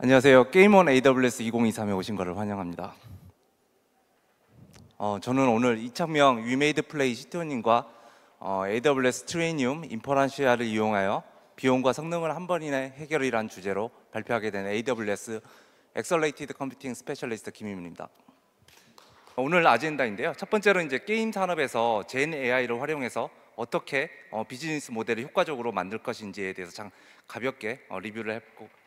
안녕하세요. 게임원 AWS 2023에 오신 것을 환영합니다. 어, 저는 오늘 이창명 위메이드 플레이 시티원님과 어, AWS 트레이니움 인퍼런시아를 이용하여 비용과 성능을 한 번이나 해결이란 주제로 발표하게 된 AWS 엑셀레이티드 컴퓨팅 스페셜리스트 김희민입니다. 오늘 아젠다인데요. 첫 번째로 이제 게임 산업에서 젠 AI를 활용해서 어떻게 어, 비즈니스 모델을 효과적으로 만들 것인지에 대해서 장, 가볍게 어, 리뷰를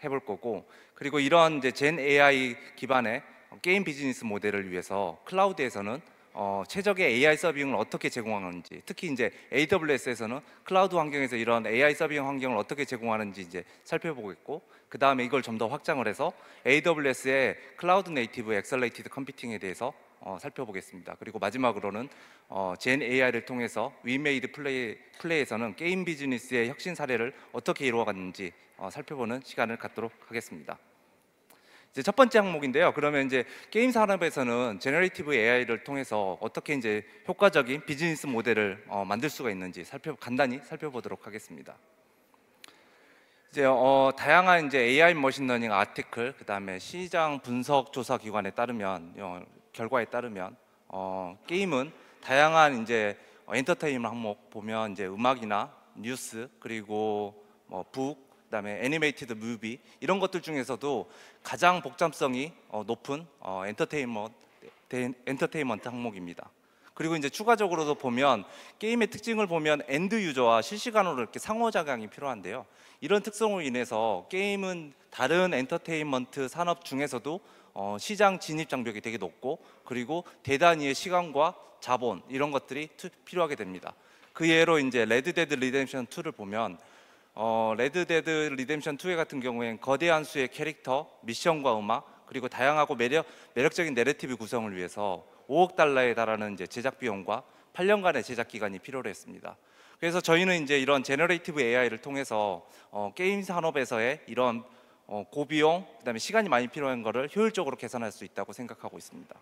해볼 거고 그리고 이런 이제 젠 AI 기반의 게임 비즈니스 모델을 위해서 클라우드에서는 어, 최적의 AI 서빙을 어떻게 제공하는지 특히 이제 AWS에서는 클라우드 환경에서 이런 AI 서빙 환경을 어떻게 제공하는지 이제 살펴보겠고 그 다음에 이걸 좀 더 확장을 해서 AWS의 클라우드 네이티브 엑셀레이티드 컴퓨팅에 대해서 어, 살펴보겠습니다. 그리고 마지막으로는 어, 젠 AI를 통해서 위메이드 플레이, 플레이에서는 게임 비즈니스의 혁신 사례를 어떻게 이루어갔는지 어, 살펴보는 시간을 갖도록 하겠습니다. 이제 첫 번째 항목인데요. 그러면 이제 게임 산업에서는 제너레티브 AI를 통해서 어떻게 이제 효과적인 비즈니스 모델을 어, 만들 수가 있는지 살펴, 간단히 살펴보도록 하겠습니다. 이제 어, 다양한 이제 AI 머신러닝 아티클 그다음에 시장 분석 조사 기관에 따르면 어, 결과에 따르면 어, 게임은 다양한 이제 엔터테인먼트 항목 보면 이제 음악이나 뉴스 그리고 뭐 북, 그다음에 애니메이티드 뮤비 이런 것들 중에서도 가장 복잡성이 어, 높은 어, 엔터테인먼트 엔터테인먼트 항목입니다. 그리고 이제 추가적으로도 보면 게임의 특징을 보면 엔드 유저와 실시간으로 이렇게 상호작용이 필요한데요. 이런 특성으로 인해서 게임은 다른 엔터테인먼트 산업 중에서도 어, 시장 진입 장벽이 되게 높고 그리고 대단위의 시간과 자본 이런 것들이 투, 필요하게 됩니다. 그 예로 이제 레드 데드 리뎀션 2를 보면 어, 레드 데드 리뎀션 2 같은 경우엔 거대한 수의 캐릭터, 미션과 음악 그리고 다양하고 매력 매력적인 내레티브 구성을 위해서 5억 달러에 달하는 이제 제작 비용과 8년간의 제작 기간이 필요로 했습니다. 그래서 저희는 이제 이런 제너레이티브 AI를 통해서 어, 게임 산업에서의 이런 어, 고비용, 그다음에 시간이 많이 필요한 것을 효율적으로 계산할 수 있다고 생각하고 있습니다.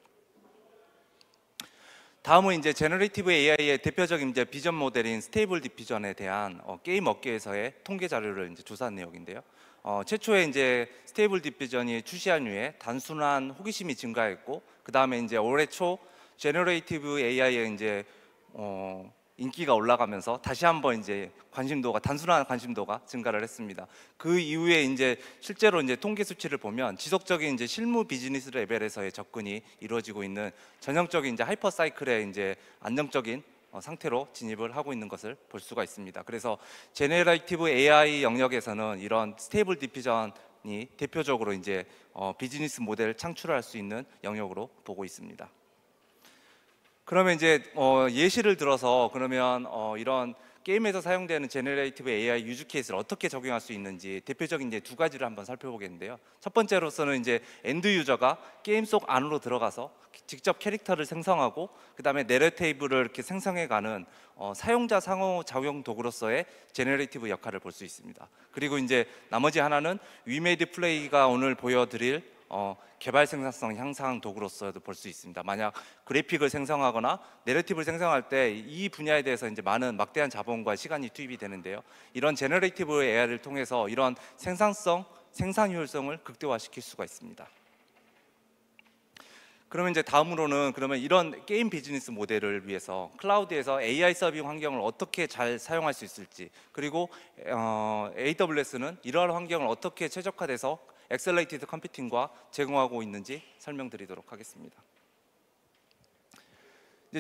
다음은 이제 제너레티브 AI의 대표적인 이제 비전 모델인 스테이블 디퓨전에 대한 어, 게임 업계에서의 통계 자료를 이제 조사한 내용인데요. 어, 최초에 이제 스테이블 디퓨전이 출시한 후에 단순한 호기심이 증가했고 그 다음에 이제 올해 초 제너레이티브 AI의 이제 어, 인기가 올라가면서 다시 한번 이제 관심도가 단순한 관심도가 증가를 했습니다. 그 이후에 이제 실제로 이제 통계 수치를 보면 지속적인 이제 실무 비즈니스 레벨에서의 접근이 이루어지고 있는 전형적인 이제 하이퍼 사이클의 이제 안정적인 어, 상태로 진입을 하고 있는 것을 볼 수가 있습니다. 그래서 제네레이티브 AI 영역에서는 이런 스테이블 디퓨전이 대표적으로 이제 어, 비즈니스 모델 창출할 수 있는 영역으로 보고 있습니다. 그러면 이제 어, 예시를 들어서 그러면 어, 이런 게임에서 사용되는 제네레이티브 AI 유즈 케이스를 어떻게 적용할 수 있는지 대표적인 이제 두 가지를 한번 살펴보겠는데요. 첫 번째로서는 이제 엔드 유저가 게임 속 안으로 들어가서 직접 캐릭터를 생성하고 그다음에 내러이블을 이렇게 생성해가는 어, 사용자 상호 작용 도구로서의 제네레이티브 역할을 볼 수 있습니다. 그리고 이제 나머지 하나는 위메이드 플레이가 오늘 보여드릴 어, 개발 생산성 향상 도구로서도 볼 수 있습니다. 만약 그래픽을 생성하거나 내러티브를 생성할 때 이 분야에 대해서 이제 많은 막대한 자본과 시간이 투입이 되는데요. 이런 제너레이티브 AI를 통해서 이런 생산성, 생산 효율성을 극대화시킬 수가 있습니다. 그러면 이제 다음으로는 그러면 이런 게임 비즈니스 모델을 위해서 클라우드에서 AI 서빙 환경을 어떻게 잘 사용할 수 있을지 그리고 어, AWS는 이러한 환경을 어떻게 최적화돼서 엑셀레이티드 컴퓨팅과 제공하고 있는지 설명드리도록 하겠습니다.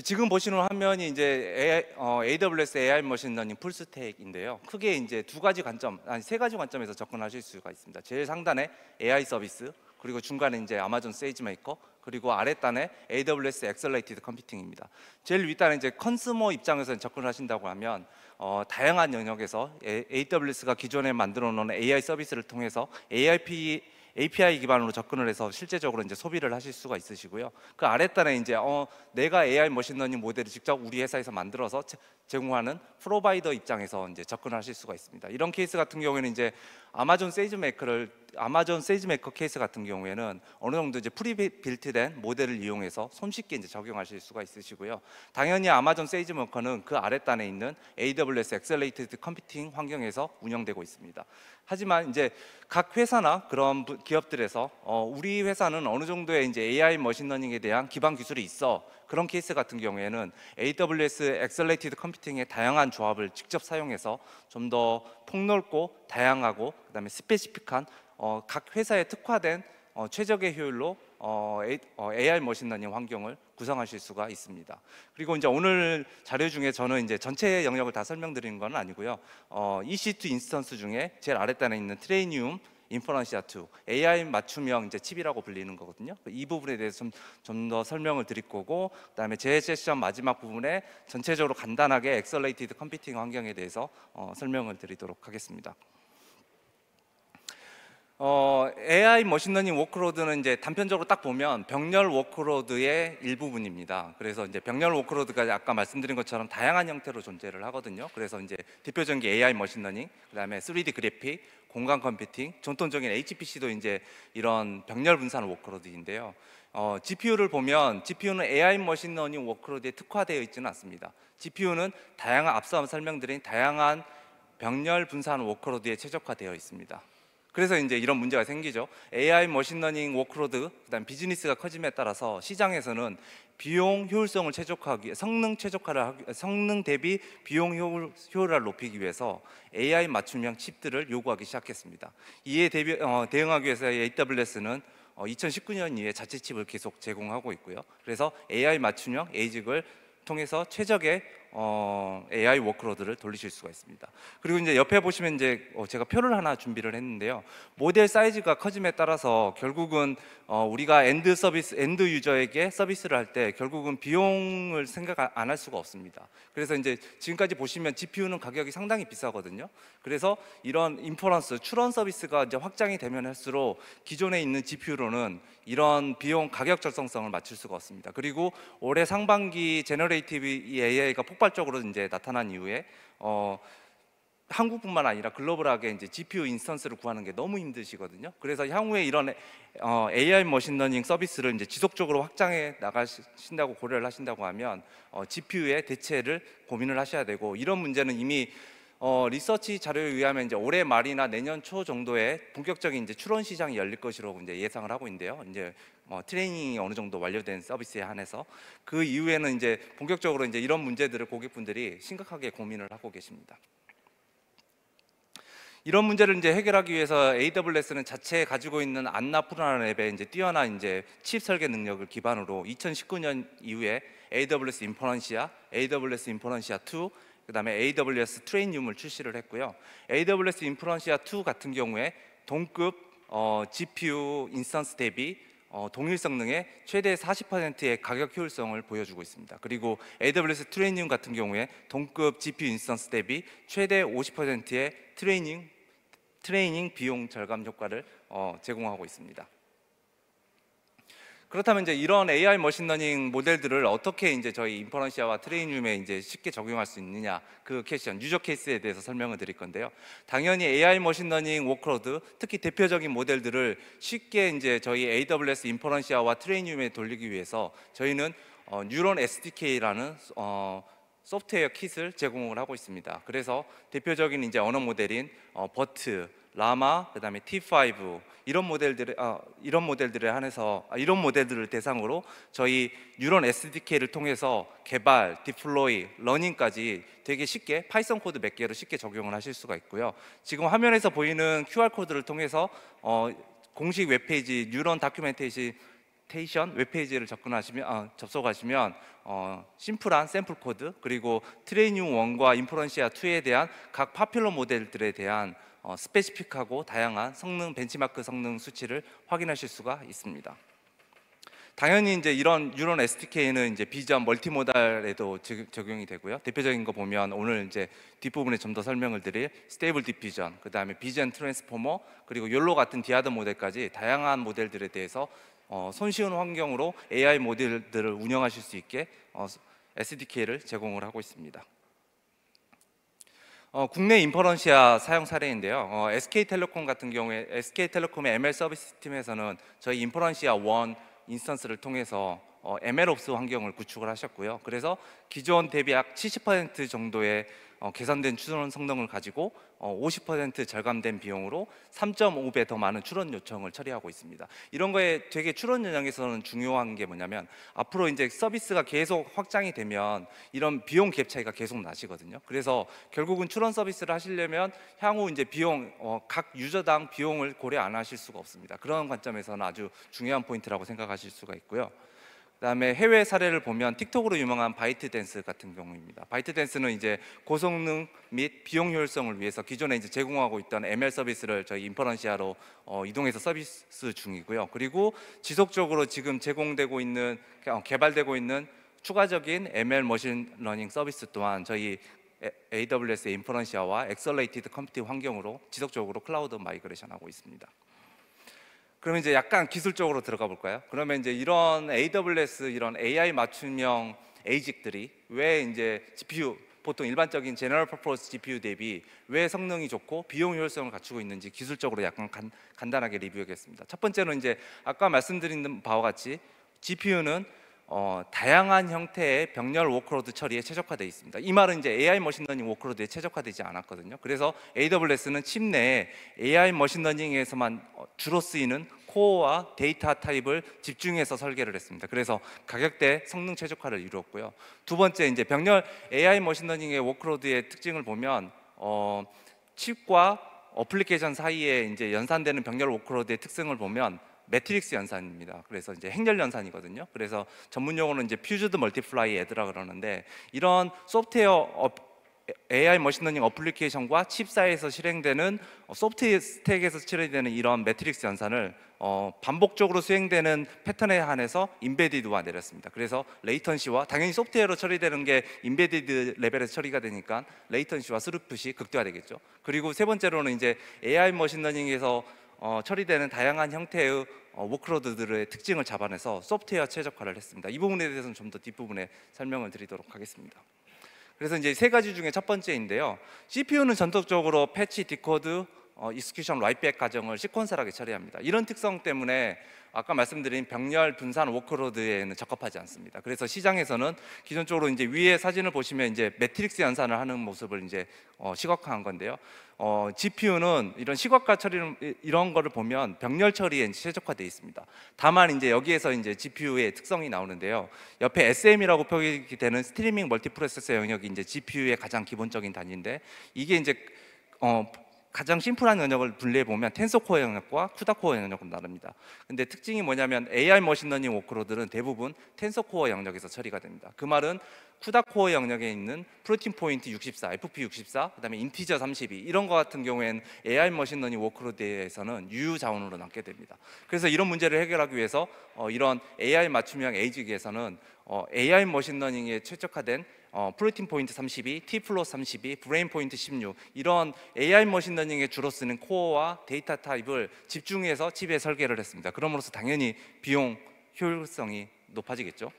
지금 보시는 화면이 이제 AI, 어, AWS AI 머신러닝 풀스택인데요. 크게 이제 두 가지 관점, 아니 세 가지 관점에서 접근하실 수가 있습니다. 제일 상단에 AI 서비스, 그리고 중간에 이제 아마존 세이지메이커, 그리고 아랫단에 AWS 엑셀레이티드 컴퓨팅입니다. 제일 윗단에 이제 컨스머 입장에서 접근하신다고 하면 어, 다양한 영역에서 AWS가 기존에 만들어 놓은 AI 서비스를 통해서 AIP API 기반으로 접근을 해서 실제적으로 이제 소비를 하실 수가 있으시고요. 그 아랫단에 이제 어, 내가 AI 머신러닝 모델을 직접 우리 회사에서 만들어서 제공하는 프로바이더 입장에서 이제 접근하실 수가 있습니다. 이런 케이스 같은 경우에는 이제 아마존 세이즈메이커를 아마존 세이즈메이커 케이스 같은 경우에는 어느 정도 이제 프리빌트된 모델을 이용해서 손쉽게 이제 적용하실 수가 있으시고요. 당연히 아마존 세이즈메이커는 그 아랫단에 있는 AWS 엑셀레이티드 컴퓨팅 환경에서 운영되고 있습니다. 하지만 이제 각 회사나 그런 기업들에서 어, 우리 회사는 어느 정도의 이제 AI 머신러닝에 대한 기반 기술이 있어 그런 케이스 같은 경우에는 AWS 엑셀레이티드 컴퓨팅의 다양한 조합을 직접 사용해서 좀 더 폭넓고 다양하고 그다음에 스페시픽한 어, 각 회사에 특화된 어, 최적의 효율로 어, 어 AR 머신러닝 환경을 구성하실 수가 있습니다. 그리고 이제 오늘 자료 중에 저는 이제 전체 영역을 다 설명드리는 건 아니고요. 어, EC2 인스턴스 중에 제일 아랫단에 있는 트레이니움 인퍼런시아 2 AI 맞춤형 이제 칩이라고 불리는 거거든요. 이 부분에 대해서 좀 더 설명을 드릴 거고 그다음에 제 세션 마지막 부분에 전체적으로 간단하게 엑셀레이티드 컴퓨팅 환경에 대해서 어, 설명을 드리도록 하겠습니다. 어, AI 머신러닝 워크로드는 이제 단편적으로 딱 보면 병렬 워크로드의 일부분입니다. 그래서 이제 병렬 워크로드가 아까 말씀드린 것처럼 다양한 형태로 존재를 하거든요. 그래서 이제 대표적인 게 AI 머신러닝, 그다음에 3D 그래픽, 공간 컴퓨팅, 전통적인 HPC도 이제 이런 병렬 분산 워크로드인데요. 어, GPU를 보면 GPU는 AI 머신러닝 워크로드에 특화되어 있지는 않습니다. GPU는 다양한 앞서 설명드린 다양한 병렬 분산 워크로드에 최적화되어 있습니다. 그래서 이제 이런 문제가 생기죠. AI 머신러닝 워크로드, 그다음 비즈니스가 커짐에 따라서 시장에서는 비용 효율성을 최적화하기 성능 최적화를 하기, 성능 대비 비용 효율, 효율화를 높이기 위해서 AI 맞춤형 칩들을 요구하기 시작했습니다. 이에 대비, 어, 대응하기 위해서 AWS는 2019년 어, 이후에 자체 칩을 계속 제공하고 있고요. 그래서 AI 맞춤형 에이직을 통해서 최적의 어, AI 워크로드를 돌리실 수가 있습니다. 그리고 이제 옆에 보시면 이제 어, 제가 표를 하나 준비를 했는데요. 모델 사이즈가 커짐에 따라서 결국은 어, 우리가 엔드 서비스 엔드 유저에게 서비스를 할 때 결국은 비용을 생각 안 할 수가 없습니다. 그래서 이제 지금까지 보시면 GPU는 가격이 상당히 비싸거든요. 그래서 이런 인퍼런스 추론 서비스가 이제 확장이 되면 할수록 기존에 있는 GPU로는 이런 비용 가격 절성성을 맞출 수가 없습니다. 그리고 올해 상반기 제너레이티브 AI가 폭발적으로 이제 나타난 이후에 어, 한국뿐만 아니라 글로벌하게 이제 GPU 인스턴스를 구하는 게 너무 힘드시거든요. 그래서 향후에 이런 어, AI 머신러닝 서비스를 이제 지속적으로 확장해 나가신다고 고려를 하신다고 하면 어, GPU의 대체를 고민을 하셔야 되고 이런 문제는 이미 어, 리서치 자료에 의하면 이제 올해 말이나 내년 초 정도에 본격적인 이제 출원 시장이 열릴 것이라고 이제 예상을 하고 있는데요. 이제 어, 트레이닝이 어느 정도 완료된 서비스에 한해서 그 이후에는 이제 본격적으로 이제 이런 문제들을 고객분들이 심각하게 고민을 하고 계십니다. 이런 문제를 이제 해결하기 위해서 AWS는 자체 에 가지고 있는 안나푸라는 앱에 이제 뛰어난 이제 칩 설계 능력을 기반으로 2019년 이후에 AWS 인퍼런시아, AWS 인퍼런시아 2, 그다음에 AWS 트레이니움을 출시를 했고요. AWS 인프런시아 2 같은 경우에 동급 어, GPU 인스턴스 대비 어, 동일 성능의 최대 40%의 가격 효율성을 보여주고 있습니다. 그리고 AWS 트레이닝 같은 경우에 동급 GPU 인스턴스 대비 최대 50%의 트레이닝 트레이닝 비용 절감 효과를 어, 제공하고 있습니다. 그렇다면 이제 이런 AI 머신러닝 모델들을 어떻게 이제 저희 인퍼런시아와 트레이니움에 이제 쉽게 적용할 수 있느냐 그 캐션 유저 케이스에 대해서 설명을 드릴 건데요. 당연히 AI 머신러닝 워크로드 특히 대표적인 모델들을 쉽게 이제 저희 AWS 인퍼런시아와 트레이니움에 돌리기 위해서 저희는 어, 뉴런 SDK라는 어, 소프트웨어 킷을 제공을 하고 있습니다. 그래서 대표적인 이제 언어 모델인 어, 버트, 라마, 그다음에 T5 이런 모델들을 어, 아, 이런 모델들에 한해서 이런 모델들을 대상으로 저희 뉴런 SDK를 통해서 개발, 디플로이, 러닝까지 되게 쉽게 파이썬 코드 몇 개를 쉽게 적용을 하실 수가 있고요. 지금 화면에서 보이는 QR 코드를 통해서 어, 공식 웹페이지 뉴런 다큐멘테이션 테이션 웹페이지를 접근하시면 어, 접속하시면 어, 심플한 샘플 코드 그리고 트레이닝 원과 인프런시아 2에 대한 각 파퓰러 모델들에 대한 어, 스페시픽하고 다양한 성능 벤치마크 성능 수치를 확인하실 수가 있습니다. 당연히 이제 이런 유론 SDK는 이제 비전 멀티모달에도 적용이 되고요. 대표적인 거 보면 오늘 이제 뒷부분에 좀 더 설명을 드릴 스테이블 디퓨전, 그다음에 비전 트랜스포머, 그리고 욜로 같은 디아더 모델까지 다양한 모델들에 대해서 어, 손쉬운 환경으로 AI 모델들을 운영하실 수 있게 어, SDK를 제공을 하고 있습니다. 어, 국내 인퍼런시아 사용 사례인데요. 어, SK텔레콤 같은 경우에 SK텔레콤의 ML 서비스 팀에서는 저희 인퍼런시아 1 인스턴스를 통해서 어, 에메롭스 환경을 구축을 하셨고요. 그래서 기존 대비 약 70% 정도의 어, 개선된 추론 성능을 가지고 50% 어, 절감된 비용으로 3.5배 더 많은 출원 요청을 처리하고 있습니다. 이런 거에 되게 출원 요청에서는 중요한 게 뭐냐면 앞으로 이제 서비스가 계속 확장이 되면 이런 비용 갭 차이가 계속 나시거든요. 그래서 결국은 출원 서비스를 하시려면 향후 이제 비용 어, 각 유저당 비용을 고려 안 하실 수가 없습니다. 그런 관점에서는 아주 중요한 포인트라고 생각하실 수가 있고요. 그다음에 해외 사례를 보면 틱톡으로 유명한 바이트댄스 같은 경우입니다. 바이트댄스는 이제 고성능 및 비용 효율성을 위해서 기존에 이제 제공하고 있던 ML 서비스를 저희 인퍼런시아로 어, 이동해서 서비스 중이고요. 그리고 지속적으로 지금 제공되고 있는 어, 개발되고 있는 추가적인 ML 머신 러닝 서비스 또한 저희 AWS의 인퍼런시아와 엑셀레이티드 컴퓨팅 환경으로 지속적으로 클라우드 마이그레이션하고 있습니다. 그러면 이제 약간 기술적으로 들어가 볼까요? 그러면 이제 이런 AWS 이런 AI 맞춤형 ASIC들이 왜 이제 GPU 보통 일반적인 제너럴 퍼포스 GPU 대비 왜 성능이 좋고 비용 효율성을 갖추고 있는지 기술적으로 약간 간, 단하게 리뷰하겠습니다. 첫 번째는 이제 아까 말씀드린 바와 같이 GPU는 어, 다양한 형태의 병렬 워크로드 처리에 최적화되어 있습니다. 이 말은 이제 AI 머신러닝 워크로드에 최적화되지 않았거든요. 그래서 AWS는 침내 AI 머신러닝에서만 어, 주로 쓰이는 코어와 데이터 타입을 집중해서 설계를 했습니다. 그래서 가격대 성능 최적화를 이루었고요. 두 번째 이제 병렬 AI 머신러닝의 워크로드의 특징을 보면 어, 칩과 어플리케이션 사이에 이제 연산되는 병렬 워크로드의 특성을 보면 매트릭스 연산입니다. 그래서 이제 행렬 연산이거든요. 그래서 전문 용어는 이제 퓨즈드 멀티플라이 애드라 그러는데 이런 소프트웨어 어, AI 머신러닝 어플리케이션과 칩 사이에서 실행되는 소프트 웨어 스택에서 실행되는 이런 매트릭스 연산을 어, 반복적으로 수행되는 패턴에 한해서 인베디드와 내렸습니다. 그래서 레이턴시와 당연히 소프트웨어로 처리되는 게 인베디드 레벨에서 처리가 되니까 레이턴시와 스루풋이 극대화되겠죠. 그리고 세 번째로는 이제 AI 머신러닝에서 어, 처리되는 다양한 형태의 어, 워크로드들의 특징을 잡아내서 소프트웨어 최적화를 했습니다. 이 부분에 대해서는 좀 더 뒷부분에 설명을 드리도록 하겠습니다. 그래서 이제 세 가지 중에 첫 번째인데요. CPU는 전통적으로 패치 디코드 어, 익스큐션 라이백 과정을 시퀀스하게 처리합니다. 이런 특성 때문에 아까 말씀드린 병렬 분산 워크로드에는 적합하지 않습니다. 그래서 시장에서는 기존적으로 이제 위에 사진을 보시면 이제 매트릭스 연산을 하는 모습을 이제 어, 시각화한 건데요. 어, GPU는 이런 시각화 처리 이런 거를 보면 병렬 처리에 최적화돼 있습니다. 다만 이제 여기에서 이제 GPU의 특성이 나오는데요. 옆에 SM이라고 표기되는 스트리밍 멀티프로세서 영역이 이제 GPU의 가장 기본적인 단위인데 이게 이제 어, 가장 심플한 영역을 분리해 보면 텐서코어 영역과 쿠다코어 영역으로 나니다 근데 특징이 뭐냐면 AI 머신러닝 워크로들은 대부분 텐서코어 영역에서 처리가 됩니다. 그 말은 쿠다코어 영역에 있는 프로틴 포인트 64, FP 64, 그다음에 인티저 32 이런 거 같은 경우에는 AI 머신러닝 워크로드에서는 유효 자원으로 남게 됩니다. 그래서 이런 문제를 해결하기 위해서 어, 이런 AI 맞춤형 에이직에서는 어, AI 머신러닝에 최적화된 어, 프로틴 포인트 32, 티플로스 32, 브레인 포인트 16 이런 AI 머신러닝에 주로 쓰는 코어와 데이터 타입을 집중해서 칩에 설계를 했습니다. 그럼으로써 당연히 비용 효율성이 높아지겠죠.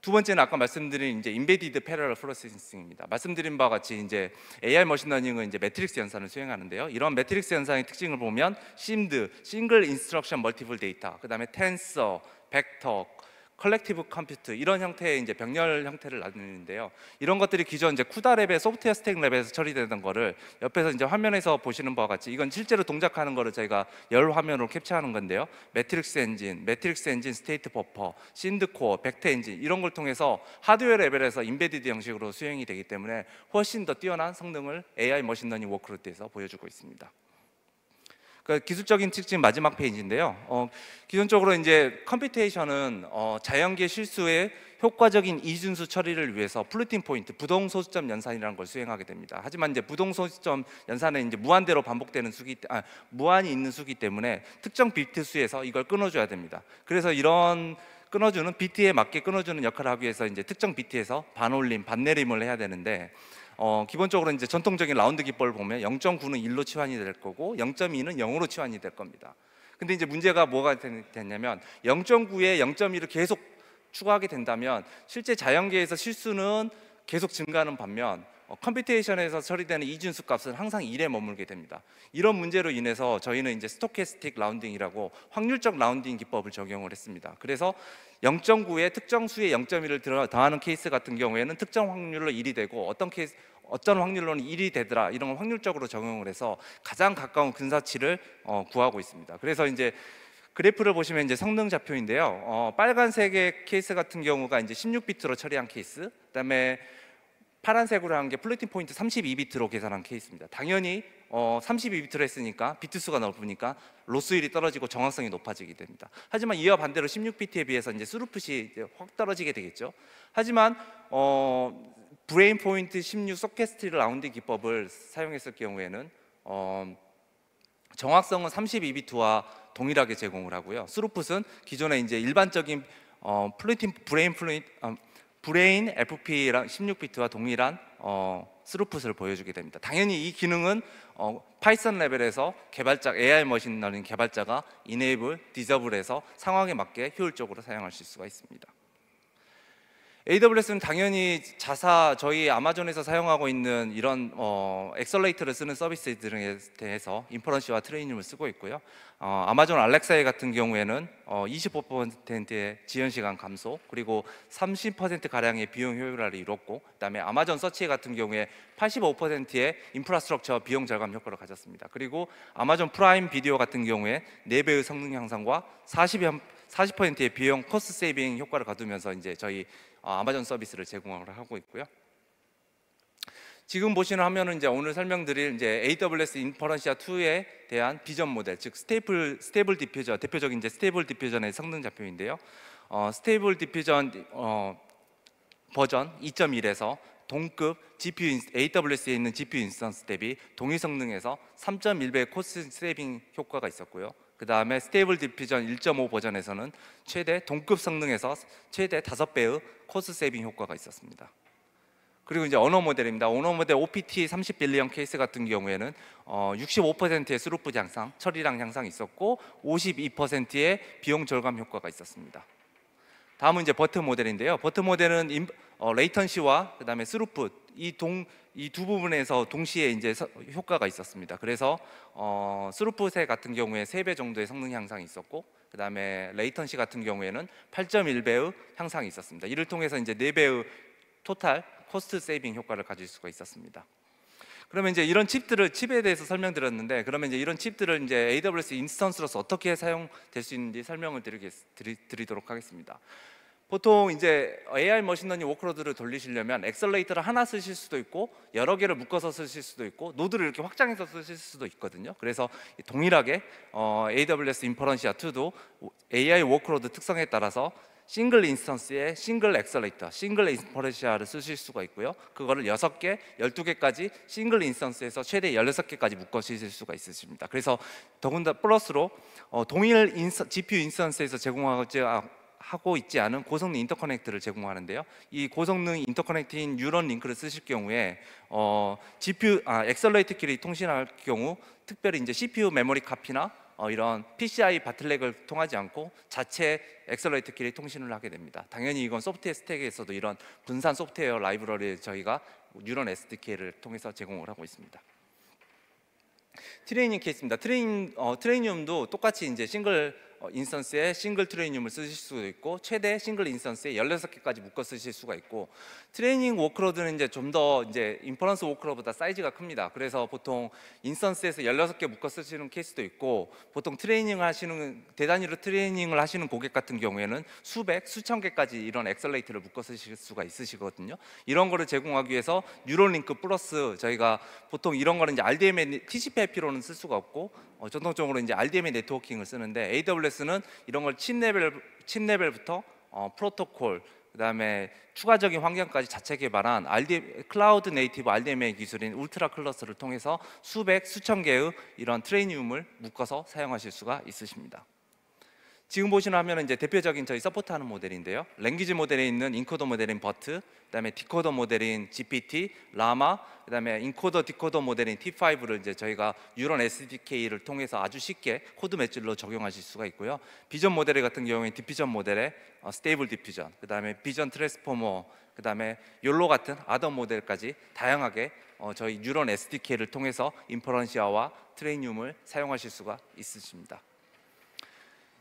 두 번째는 아까 말씀드린 이제 인베디드 패러럴 프로세싱입니다. 말씀드린 바와 같이 이제 AI 머신러닝은 이제 매트릭스 연산을 수행하는데요. 이런 매트릭스 연산의 특징을 보면 심드, 싱글 인스트럭션 멀티플 데이터, 그다음에 텐서, 벡터, 컬렉티브 컴퓨트 이런 형태의 이제 병렬 형태를 나누는데요. 이런 것들이 기존 이제 쿠다 랩의 소프트웨어 스택 랩에서 처리되던 거를 옆에서 이제 화면에서 보시는 바와 같이 이건 실제로 동작하는 거를 저희가 열 화면으로 캡처하는 건데요. 매트릭스 엔진, 매트릭스 엔진 스테이트 버퍼, 신드 코어, 벡터 엔진 이런 걸 통해서 하드웨어 레벨에서 인베디드 형식으로 수행이 되기 때문에 훨씬 더 뛰어난 성능을 AI 머신러닝 워크로드에서 보여주고 있습니다. 그러니까 기술적인 특징 마지막 페이지인데요. 어, 기존적으로 이제 컴퓨테이션은 어, 자연계 실수의 효과적인 이준수 처리를 위해서 플루팅 포인트 부동 소수점 연산이라는 걸 수행하게 됩니다. 하지만 이제 부동 소수점 연산은 이제 무한대로 반복되는 수기 아, 무한이 있는 수기 때문에 특정 비트 수에서 이걸 끊어줘야 됩니다. 그래서 이런 끊어주는 비트에 맞게 끊어주는 역할을 하기 위해서 이제 특정 비트에서 반올림, 반내림을 해야 되는데 어, 기본적으로 이제 전통적인 라운드 기법을 보면 0.9는 1로 치환이 될 거고 0.2는 0으로 치환이 될 겁니다. 근데 이제 문제가 뭐가 됐냐면 0.9에 0.2를 계속 추가하게 된다면 실제 자연계에서 실수는 계속 증가하는 반면 어, 컴퓨테이션에서 처리되는 이준수 값은 항상 1에 머물게 됩니다. 이런 문제로 인해서 저희는 이제 스토캐스틱 라운딩이라고 확률적 라운딩 기법을 적용을 했습니다. 그래서 0.9에 특정 수의 0.1을 더하는 케이스 같은 경우에는 특정 확률로 1이 되고 어떤 케이스 어떤 확률로는 1이 되더라 이런 걸 확률적으로 적용을 해서 가장 가까운 근사치를 어, 구하고 있습니다. 그래서 이제 그래프를 보시면 이제 성능 좌표인데요. 어, 빨간색의 케이스 같은 경우가 이제 16비트로 처리한 케이스, 그다음에 파란색으로 한 게 플로팅 포인트 32비트로 계산한 케이스입니다. 당연히 어, 32비트로 했으니까 비트 수가 넓으니까 로스율이 떨어지고 정확성이 높아지게 됩니다. 하지만 이와 반대로 16비트에 비해서 이제 스루풋이 이제 확 떨어지게 되겠죠. 하지만 어, 브레인 포인트 16 소캐스트 라운드 기법을 사용했을 경우에는 어, 정확성은 32비트와 동일하게 제공을 하고요. 스루풋은 기존에 이제 일반적인 어, 플루팅 브레인 플루 어, 브레인 FP랑 16비트와 동일한 어, 스루풋을 보여주게 됩니다. 당연히 이 기능은 어, 파이썬 레벨에서 개발자 AI 머신러닝 개발자가 이네이블, 디저블에서 상황에 맞게 효율적으로 사용하수 있습니다. AWS는 당연히 자사 저희 아마존에서 사용하고 있는 이런 어, 엑셀레이터를 쓰는 서비스들에 대해서 인퍼런시와 트레이닝을 쓰고 있고요. 어, 아마존 알렉사 의 같은 경우에는 어, 25%의 지연 시간 감소 그리고 30% 가량의 비용 효율화를 이뤘고 그다음에 아마존 서치 같은 경우에 85%의 인프라스트럭처 비용 절감 효과를 가졌습니다. 그리고 아마존 프라임 비디오 같은 경우에 4배의 성능 향상과 40%의 비용 코스 세이빙 효과를 거두면서 이제 저희 어, 아마존 서비스를 제공을 하고 있고요. 지금 보시는 화면은 이제 오늘 설명드릴 이제 AWS 인퍼런시아 2에 대한 비전 모델, 즉 스테이블 스테이블 디퓨저 대표적인 이제 스테이블 디퓨전의 성능 좌표인데요. 어, 스테이블 디퓨전 어, 버전 2.1에서 동급 GPU AWS에 있는 GPU 인스턴스 대비 동일 성능에서 3.1배 코스 세이빙 효과가 있었고요. 그 다음에 스테이블 디퓨전 1.5 버전에서는 최대 동급 성능에서 최대 5배의 코스 세이빙 효과가 있었습니다. 그리고 이제 언어 모델입니다. 언어 모델 OPT 30 빌리언 케이스 같은 경우에는 65%의 어, 스루풋 향상, 처리량 향상이 있었고 52%의 비용 절감 효과가 있었습니다. 다음은 이제 버트 모델인데요. 버트 모델은 어, 레이턴시와 그다음에 스루풋 이동 이두 부분에서 동시에 이제 효과가 있었습니다. 그래서 어, 스루프의 같은 경우에 3배 정도의 성능 향상이 있었고 그다음에 레이턴시 같은 경우에는 8.1배의 향상이 있었습니다. 이를 통해서 이제 4배의 토탈 코스트 세이빙 효과를 가질 수가 있었습니다. 그러면 이제 이런 칩들을 칩에 대해서 설명드렸는데 그러면 이제 이런 칩들을 이제 AWS 인스턴스로서 어떻게 사용될 수 있는지 설명을 드리겠, 드리, 도록 하겠습니다. 보통 이제 AI 머신러닝 워크로드를 돌리시려면 엑셀레이터를 하나 쓰실 수도 있고 여러 개를 묶어서 쓰실 수도 있고 노드를 이렇게 확장해서 쓰실 수도 있거든요. 그래서 동일하게 어, AWS 인퍼런시아 2도 AI 워크로드 특성에 따라서 싱글 인스턴스에 싱글 엑셀레이터, 싱글 인퍼런시아를 쓰실 수가 있고요. 그거를 6개, 12개까지 싱글 인스턴스에서 최대 16개까지 묶어 쓰실 수가 있으십니다. 그래서 더군다 플러스로 어, 동일 인스, GPU 인스턴스에서 제공하지 하고 있지 않은 고성능 인터커넥트를 제공하는데요. 이 고성능 인터커넥트인 뉴런 링크를 쓰실 경우에 어, GPU 아, 엑셀레이트끼리 통신할 경우 특별히 이제 CPU 메모리 카피나 어, 이런 PCI 바틀렉을 통하지 않고 자체 엑셀레이트끼리 통신을 하게 됩니다. 당연히 이건 소프트웨어 스택에서도 이런 분산 소프트웨어 라이브러리 저희가 뉴런 SDK를 통해서 제공을 하고 있습니다. 트레이닝 케이스입니다. 트레인 어, 트레이닝도 똑같이 이제 싱글 어, 인스턴스에 싱글 트레이닝을 쓰실 수도 있고 최대 싱글 인스턴스에 16개까지 묶어 쓰실 수가 있고 트레이닝 워크로드는 이제 좀 더 이제 인퍼런스 워크로보다 사이즈가 큽니다. 그래서 보통 인스턴스에서 16개 묶어 쓰시는 케이스도 있고 보통 트레이닝 하시는 대단위로 트레이닝을 하시는 고객 같은 경우에는 수백, 수천 개까지 이런 엑셀레이트를 묶어 쓰실 수가 있으시거든요. 이런 거를 제공하기 위해서 뉴럴링크 플러스 저희가 보통 이런 거는 이제 RDM의 TCP IP로는 쓸 수가 없고 어, 전통적으로 이제 RDM의 네트워킹을 쓰는데 AWS AWS는 이런 걸 칩레벨 칩레벨부터 어, 프로토콜 그다음에 추가적인 환경까지 자체 개발한 RD, 클라우드 네이티브 RDMA 기술인 울트라 클러스를 통해서 수백 수천 개의 이런 트레이닝을 묶어서 사용하실 수가 있으십니다. 지금 보시는 화면은 이제 대표적인 저희 서포트하는 모델인데요. 랭귀지 모델에 있는 인코더 모델인 버트, 그다음에 디코더 모델인 GPT, 라마, 그다음에 인코더 디코더 모델인 T5를 이제 저희가 유런 SDK를 통해서 아주 쉽게 코드 매출로 적용하실 수가 있고요. 비전 모델 같은 경우에 디퓨전 모델에 어, 스테이블 디퓨전, 그다음에 비전 트랜스포머, 그다음에 욜로 같은 아더 모델까지 다양하게 어, 저희 뉴런 SDK를 통해서 인퍼런시아와 트레이늄을 사용하실 수가 있으십니다.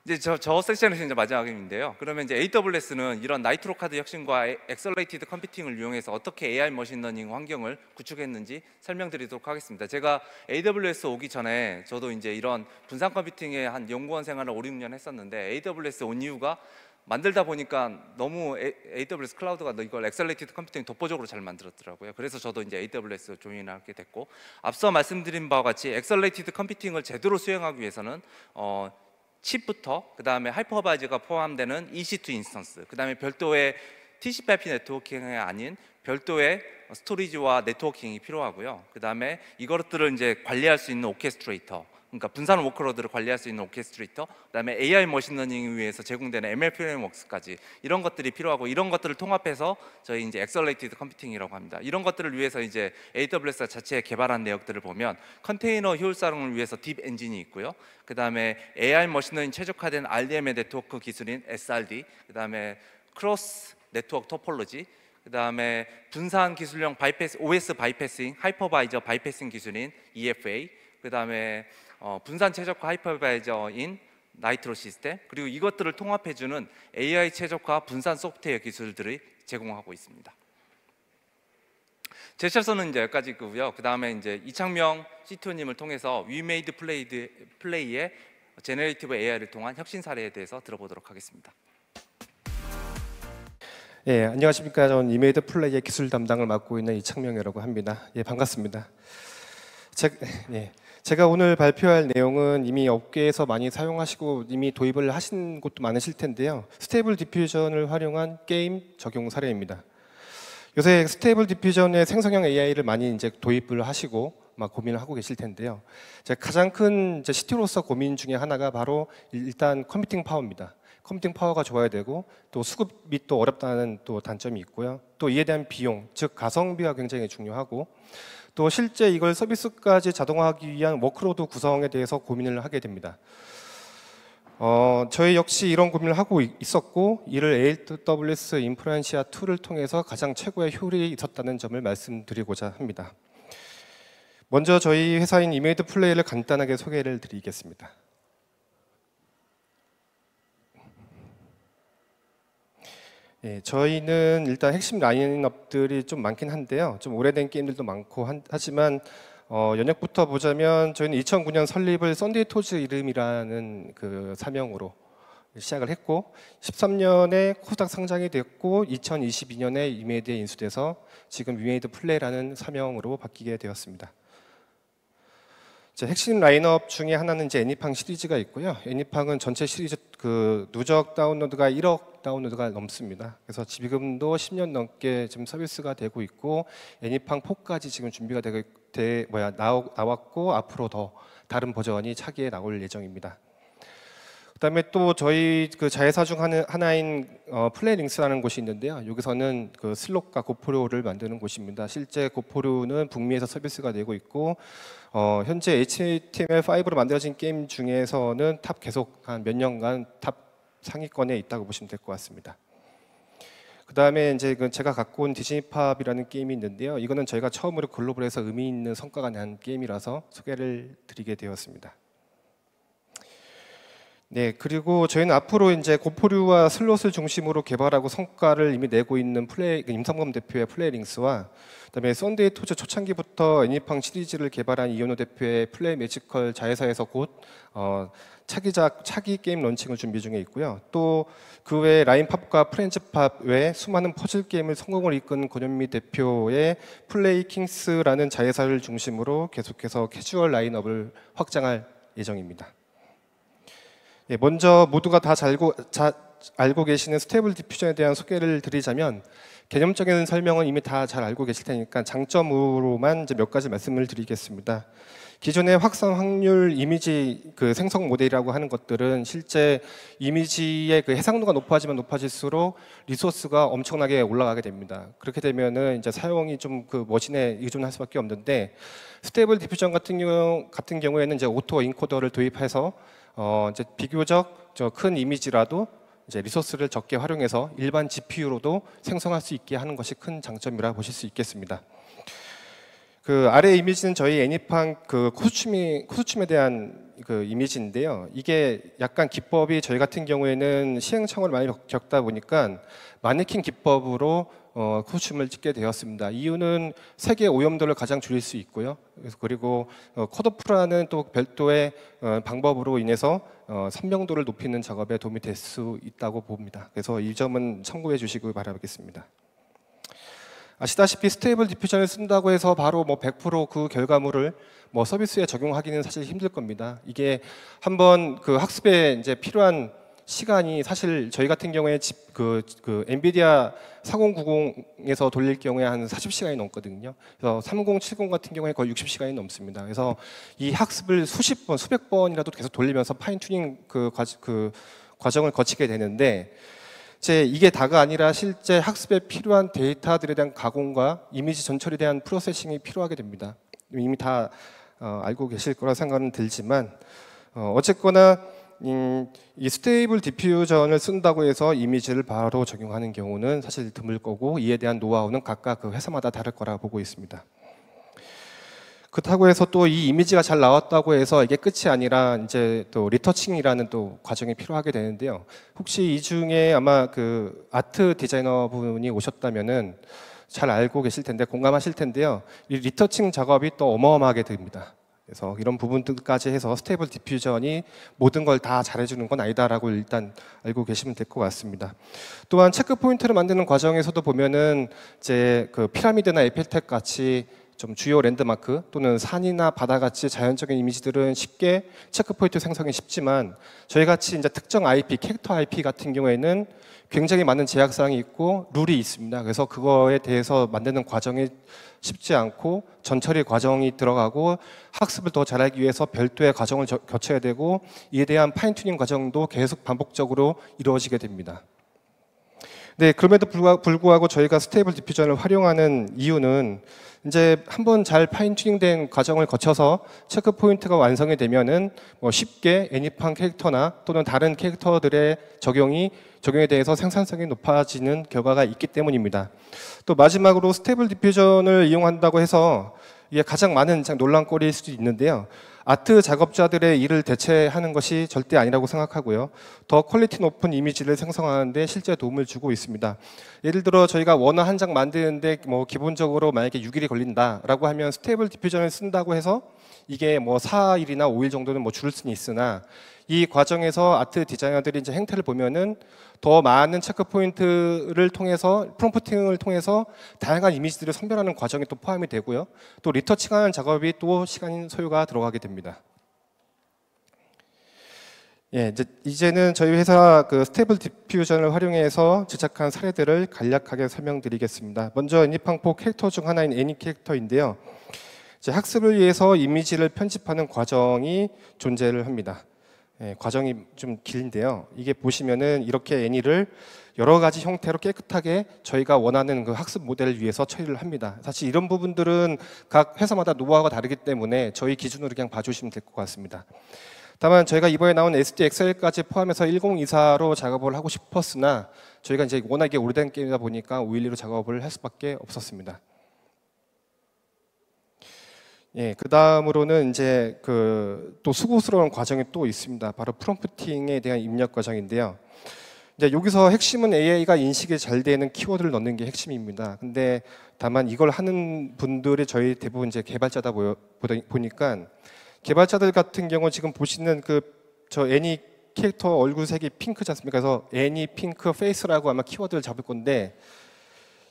이제 저, 저섹션에서 이제 마지막인데요. 그러면 이제 AWS는 이런 나이트로 카드 혁신과 엑셀레이티드 컴퓨팅을 이용해서 어떻게 AI 머신러닝 환경을 구축했는지 설명드리도록 하겠습니다. 제가 AWS 오기 전에 저도 이제 이런 분산 컴퓨팅의 한 연구원 생활을 5, 6년 했었는데 AWS 온 이유가 만들다 보니까 너무 AWS 클라우드가 이걸 엑셀레이티드 컴퓨팅 독보적으로 잘 만들었더라고요. 그래서 저도 이제 AWS 조인하게 됐고 앞서 말씀드린 바와 같이 엑셀레이티드 컴퓨팅을 제대로 수행하기 위해서는 어, 칩부터 그 다음에 하이퍼바이저가 포함되는 EC2 인스턴스 그 다음에 별도의 TCP/IP 네트워킹이 아닌 별도의 스토리지와 네트워킹이 필요하고요. 그 다음에 이것들을 이제 관리할 수 있는 오케스트레이터 그러니까 분산 워크로드를 관리할 수 있는 오케스트레이터, 그다음에 AI 머신러닝을 위해서 제공되는 ML 프레임웍스까지 이런 것들이 필요하고 이런 것들을 통합해서 저희 이제 엑셀레이티드 컴퓨팅이라고 합니다. 이런 것들을 위해서 이제 AWS 자체 개발한 내역들을 보면 컨테이너 효율성을 위해서 딥 엔진이 있고요. 그다음에 AI 머신러닝 최적화된 RDM의 네트워크 기술인 SRD, 그다음에 크로스 네트워크 토폴로지 그 다음에 분산 기술형 바이패스, OS 바이패싱, 하이퍼바이저 바이패싱 기술인 EFA, 그 다음에 어, 분산 최적화 하이퍼바이저인 나이트로 시스템 그리고 이것들을 통합해주는 AI 최적화 분산 소프트웨어 기술들을 제공하고 있습니다. 제 실서는 이제 여기까지고요. 그 다음에 이제 이창명 CTO님을 통해서 위메이드 플레이의 제네레티브 AI를 통한 혁신 사례에 대해서 들어보도록 하겠습니다. 예, 안녕하십니까. 저는 이메이드 플레이의 기술 담당을 맡고 있는 이창명이라고 합니다. 예, 반갑습니다. 제, 예. 제가 오늘 발표할 내용은 이미 업계에서 많이 사용하시고 이미 도입을 하신 곳도 많으실 텐데요. 스테이블 디퓨전을 활용한 게임 적용 사례입니다. 요새 스테이블 디퓨전의 생성형 AI를 많이 이제 도입을 하시고 막 고민을 하고 계실 텐데요. 제가 가장 큰제 c t 로서 고민 중에 하나가 바로 일단 컴퓨팅 파워입니다. 컴퓨팅 파워가 좋아야 되고 또 수급이 또 어렵다는 또 단점이 있고요. 또 이에 대한 비용, 즉 가성비가 굉장히 중요하고 또 실제 이걸 서비스까지 자동화하기 위한 워크로드 구성에 대해서 고민을 하게 됩니다. 어, 저희 역시 이런 고민을 하고 있었고 이를 AWS 인프라엔시아 2를 통해서 가장 최고의 효율이 있었다는 점을 말씀드리고자 합니다. 먼저 저희 회사인 이메이드 플레이를 간단하게 소개를 드리겠습니다. 예, 저희는 일단 핵심 라인업들이 좀 많긴 한데요. 좀 오래된 게임들도 많고 한, 하지만 어, 연역부터 보자면 저희는 2009년 설립을 썬데이 토즈 이름이라는 그 사명으로 시작을 했고 13년에 코스닥 상장이 됐고 2022년에 유메이드에 인수돼서 지금 유메이드 플레이라는 사명으로 바뀌게 되었습니다. 핵심 라인업 중에 하나는 이제 애니팡 시리즈가 있고요. 애니팡은 전체 시리즈 그 누적 다운로드가 1억 다운로드가 넘습니다. 그래서 지금도 10년 넘게 지금 서비스가 되고 있고 애니팡 4까지 지금 준비가 되고 되, 뭐야 나오, 나왔고 앞으로 더 다른 버전이 차기에 나올 예정입니다. 그다음에 또 저희 그 자회사 중 하나인 어, 플레이링스라는 곳이 있는데요. 여기서는 그 슬롯과 고포류를 만드는 곳입니다. 실제 고포류는 북미에서 서비스가 되고 있고 어, 현재 HTML5로 만들어진 게임 중에서는 탑 계속 한 몇 년간 탑 상위권에 있다고 보시면 될 것 같습니다. 그 다음에 이제 제가 갖고 온 디즈니팝이라는 게임이 있는데요. 이거는 저희가 처음으로 글로벌에서 의미 있는 성과가 난 게임이라서 소개를 드리게 되었습니다. 네, 그리고 저희는 앞으로 이제 고포류와 슬롯을 중심으로 개발하고 성과를 이미 내고 있는 플레이 그 임상범 대표의 플레이링스와 그다음에 썬데이 토즈 초창기부터 애니팡 시리즈를 개발한 이현우 대표의 플레이 매지컬 자회사에서 곧 어, 차기작 차기 게임 런칭을 준비 중에 있고요. 또 그 외 라인팝과 프렌즈팝 외 수많은 퍼즐 게임을 성공을 이끈 권현미 대표의 플레이킹스라는 자회사를 중심으로 계속해서 캐주얼 라인업을 확장할 예정입니다. 예, 먼저 모두가 다 잘고, 자, 알고 계시는 스테이블 디퓨전에 대한 소개를 드리자면 개념적인 설명은 이미 다 잘 알고 계실 테니까 장점으로만 이제 몇 가지 말씀을 드리겠습니다. 기존의 확산 확률 이미지 그 생성 모델이라고 하는 것들은 실제 이미지의 그 해상도가 높아지면 높아질수록 리소스가 엄청나게 올라가게 됩니다. 그렇게 되면은 이제 사용이 좀 그 머신에 의존할 수밖에 없는데 스테이블 디퓨전 같은 경우 같은 경우에는 이제 오토 인코더를 도입해서 어 이제 비교적 저 큰 이미지라도 이제 리소스를 적게 활용해서 일반 GPU로도 생성할 수 있게 하는 것이 큰 장점이라 보실 수 있겠습니다. 그 아래 이미지는 저희 애니팡 그 코스튬이 코스튬에 대한 그 이미지인데요. 이게 약간 기법이 저희 같은 경우에는 시행착오를 많이 겪다 보니까 마네킹 기법으로 어, 코스튬을 찍게 되었습니다. 이유는 세계 오염도를 가장 줄일 수 있고요. 그리고 어, 컷오프라는 또 별도의 어, 방법으로 인해서 어, 선명도를 높이는 작업에 도움이 될 수 있다고 봅니다. 그래서 이 점은 참고해 주시기 바라겠습니다. 아시다시피 스테이블 디퓨전을 쓴다고 해서 바로 뭐 100%그 결과물을 뭐 서비스에 적용하기는 사실 힘들 겁니다. 이게 한번 그 학습에 이제 필요한 시간이 사실 저희 같은 경우에 그, 그 엔비디아 4090에서 돌릴 경우에 한 40시간이 넘거든요. 그래서 3070 같은 경우에 거의 60시간이 넘습니다. 그래서 이 학습을 수십 번, 수백 번이라도 계속 돌리면서 파인 튜닝 그, 그 과정을 거치게 되는데 이제 이게 다가 아니라 실제 학습에 필요한 데이터들에 대한 가공과 이미지 전처리에 대한 프로세싱이 필요하게 됩니다. 이미 다 어, 알고 계실 거라 생각은 들지만 어, 어쨌거나 음, 이 스테이블 디퓨전을 쓴다고 해서 이미지를 바로 적용하는 경우는 사실 드물 거고 이에 대한 노하우는 각각 그 회사마다 다를 거라 보고 있습니다. 그렇다고 해서 또 이 이미지가 잘 나왔다고 해서 이게 끝이 아니라 이제 또 리터칭이라는 또 과정이 필요하게 되는데요. 혹시 이 중에 아마 그 아트 디자이너 분이 오셨다면은 잘 알고 계실 텐데 공감하실 텐데요. 이 리터칭 작업이 또 어마어마하게 됩니다. 그래서 이런 부분들까지 해서 스테이블 디퓨전이 모든 걸 다 잘해주는 건 아니다라고 일단 알고 계시면 될 것 같습니다. 또한 체크 포인트를 만드는 과정에서도 보면은 이제 그 피라미드나 에펠텍 같이 좀 주요 랜드마크 또는 산이나 바다 같이 자연적인 이미지들은 쉽게 체크포인트 생성이 쉽지만 저희 같이 이제 특정 IP, 캐릭터 IP 같은 경우에는 굉장히 많은 제약 사항이 있고 룰이 있습니다. 그래서 그거에 대해서 만드는 과정이 쉽지 않고 전처리 과정이 들어가고 학습을 더 잘하기 위해서 별도의 과정을 저, 거쳐야 되고 이에 대한 파인튜닝 과정도 계속 반복적으로 이루어지게 됩니다. 네, 그럼에도 불구하고 저희가 스테이블 디퓨전을 활용하는 이유는 이제 한번 잘 파인튜닝된 과정을 거쳐서 체크 포인트가 완성이 되면은 뭐 쉽게 애니팡 캐릭터나 또는 다른 캐릭터들의 적용이 적용에 대해서 생산성이 높아지는 결과가 있기 때문입니다. 또 마지막으로 스테이블 디퓨전을 이용한다고 해서 이게 가장 많은 논란거일 수도 있는데요. 아트 작업자들의 일을 대체하는 것이 절대 아니라고 생각하고요. 더 퀄리티 높은 이미지를 생성하는데 실제 도움을 주고 있습니다. 예를 들어 저희가 원화 한 장 만드는데 뭐 기본적으로 만약에 6일이 걸린다라고 하면 스테이블 디퓨전을 쓴다고 해서 이게 뭐 4일이나 5일 정도는 뭐 줄을 수는 있으나 이 과정에서 아트 디자이너들이 이제 행태를 보면은 더 많은 체크 포인트를 통해서 프롬프팅을 통해서 다양한 이미지들을 선별하는 과정이 또 포함이 되고요. 또 리터칭하는 작업이 또 시간 소요가 들어가게 됩니다. 예, 이제 는 저희 회사 그 스테이블 디퓨전을 활용해서 제작한 사례들을 간략하게 설명드리겠습니다. 먼저 애니팡포 캐릭터 중 하나인 애니 캐릭터인데요. 학습을 위해서 이미지를 편집하는 과정이 존재를 합니다. 예, 과정이 좀 길데요. 이게 보시면은 이렇게 애니를 여러 가지 형태로 깨끗하게 저희가 원하는 그 학습 모델을 위해서 처리를 합니다. 사실 이런 부분들은 각 회사마다 노하우가 다르기 때문에 저희 기준으로 그냥 봐주시면 될 것 같습니다. 다만 저희가 이번에 나온 SDXL까지 포함해서 1024로 작업을 하고 싶었으나 저희가 이제 워낙에 오래된 게임이다 보니까 512로 작업을 할 수밖에 없었습니다. 예, 그 다음으로는 이제 그 또 수고스러운 과정이 또 있습니다. 바로 프롬프팅에 대한 입력 과정인데요. 이제 여기서 핵심은 AI가 인식이 잘 되는 키워드를 넣는 게 핵심입니다. 근데 다만 이걸 하는 분들이 저희 대부분 이제 개발자다 보여, 보니까 다보 개발자들 같은 경우 지금 보시는 그 저 애니 캐릭터 얼굴 색이 핑크지 않습니까? 그래서 애니 핑크 페이스라고 아마 키워드를 잡을 건데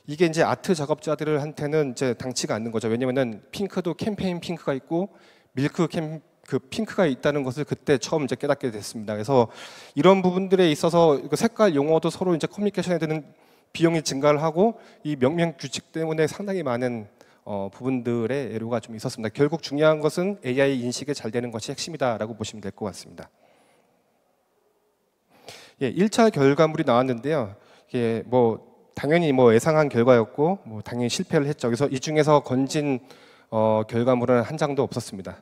이게 이제 아트 작업자들한테는 이제 당치가 않는 거죠. 왜냐면은 핑크도 캠페인 핑크가 있고 밀크 캠, 그 핑크가 있다는 것을 그때 처음 이제 깨닫게 됐습니다. 그래서 이런 부분들에 있어서 그 색깔 용어도 서로 이제 커뮤니케이션에 드는 비용이 증가를 하고 이 명명 규칙 때문에 상당히 많은 어, 부분들의 애로가 좀 있었습니다. 결국 중요한 것은 AI 인식이 잘 되는 것이 핵심이다라고 보시면 될 것 같습니다. 예, 1차 결과물이 나왔는데요. 예, 뭐 당연히 뭐 예상한 결과였고 뭐 당연히 실패를 했죠. 그래서 이 중에서 건진 어, 결과물은 한 장도 없었습니다.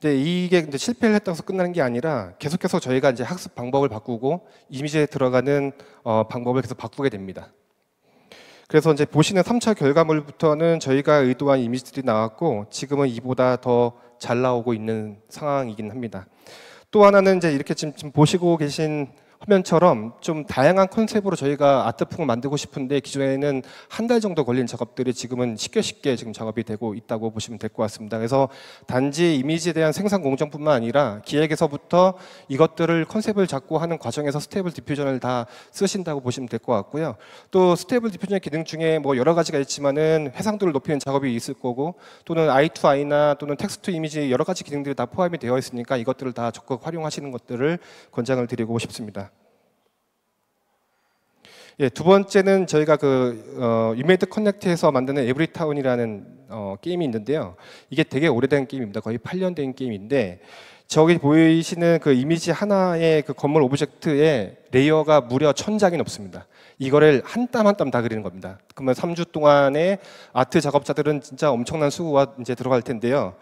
근데 이게 근데 실패를 했다고 해서 끝나는 게 아니라 계속해서 저희가 이제 학습 방법을 바꾸고 이미지에 들어가는 어, 방법을 계속 바꾸게 됩니다. 그래서 이제 보시는 3차 결과물부터는 저희가 의도한 이미지들이 나왔고 지금은 이보다 더 잘 나오고 있는 상황이긴 합니다. 또 하나는 이제 이렇게 지금, 지금 보시고 계신 화면처럼 좀 다양한 컨셉으로 저희가 아트풍을 만들고 싶은데 기존에는 한 달 정도 걸린 작업들이 지금은 쉽게 쉽게 지금 작업이 되고 있다고 보시면 될 것 같습니다. 그래서 단지 이미지에 대한 생산 공정뿐만 아니라 기획에서부터 이것들을 컨셉을 잡고 하는 과정에서 스테이블 디퓨전을 다 쓰신다고 보시면 될 것 같고요. 또 스테이블 디퓨전의 기능 중에 뭐 여러 가지가 있지만은 해상도를 높이는 작업이 있을 거고 또는 I2I나 또는 텍스트 이미지 여러 가지 기능들이 다 포함이 되어 있으니까 이것들을 다 적극 활용하시는 것들을 권장을 드리고 싶습니다. 예, 두 번째는 저희가 그 어, 유메이트 커넥트에서 만드는 에브리타운이라는 어, 게임이 있는데요. 이게 되게 오래된 게임입니다. 거의 8년 된 게임인데 저기 보이시는 그 이미지 하나의 그 건물 오브젝트에 레이어가 무려 천 장이 넘습니다. 이거를 한 땀 한 땀 다 그리는 겁니다. 그러면 3주 동안에 아트 작업자들은 진짜 엄청난 수고가 이제 들어갈 텐데요.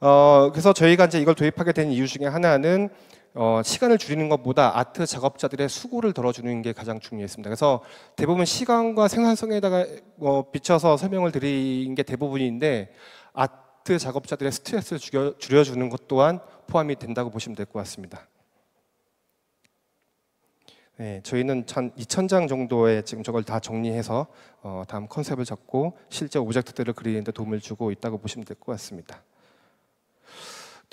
어, 그래서 저희가 이제 이걸 도입하게 된 이유 중에 하나는 어, 시간을 줄이는 것보다 아트 작업자들의 수고를 덜어주는 게 가장 중요했습니다. 그래서 대부분 시간과 생산성에다가 어, 비춰서 설명을 드린 게 대부분인데 아트 작업자들의 스트레스를 줄여, 줄여주는 것 또한 포함이 된다고 보시면 될 것 같습니다. 네, 저희는 2,000장 정도의 지금 저걸 다 정리해서 어, 다음 컨셉을 잡고 실제 오브젝트들을 그리는데 도움을 주고 있다고 보시면 될 것 같습니다.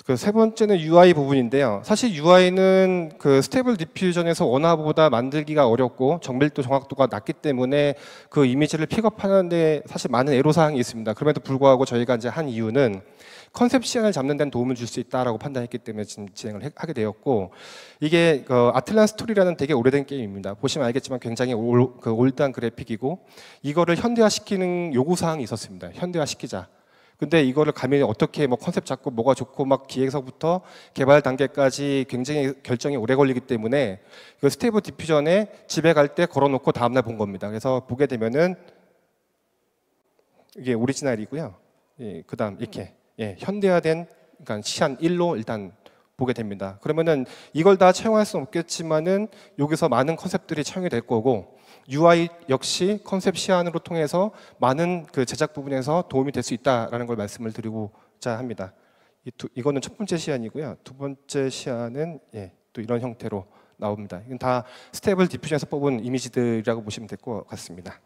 그세 번째는 UI 부분인데요. 사실 UI는 그 스테이블 디퓨전에서 원화보다 만들기가 어렵고 정밀도 정확도가 낮기 때문에 그 이미지를 픽업하는데 사실 많은 애로사항이 있습니다. 그럼에도 불구하고 저희가 이제 한 이유는 컨셉시안을 잡는 데는 도움을 줄 수 있다라고 판단했기 때문에 진행을 하게 되었고 이게 그 아틀란 스토리라는 되게 오래된 게임입니다. 보시면 알겠지만 굉장히 올, 그 올드한 그래픽이고 이거를 현대화시키는 요구사항이 있었습니다. 현대화시키자. 근데 이거를 가면 어떻게 뭐 컨셉 잡고 뭐가 좋고 막 기획서부터 개발 단계까지 굉장히 결정이 오래 걸리기 때문에 그 스테이블 디퓨전에 집에 갈 때 걸어놓고 다음날 본 겁니다. 그래서 보게 되면은 이게 오리지널이고요. 예, 그다음 이렇게 예, 현대화된 그러니까 시한 1로 일단 보게 됩니다. 그러면은 이걸 다 채용할 수는 없겠지만은 여기서 많은 컨셉들이 채용이 될 거고 UI 역시 컨셉 시안으로 통해서 많은 그 제작 부분에서 도움이 될 수 있다라는 걸 말씀을 드리고자 합니다. 이 두, 이거는 첫 번째 시안이고요. 두 번째 시안은 예, 또 이런 형태로 나옵니다. 이건 다 스텝을 디퓨전에서 뽑은 이미지들이라고 보시면 될 것 같습니다.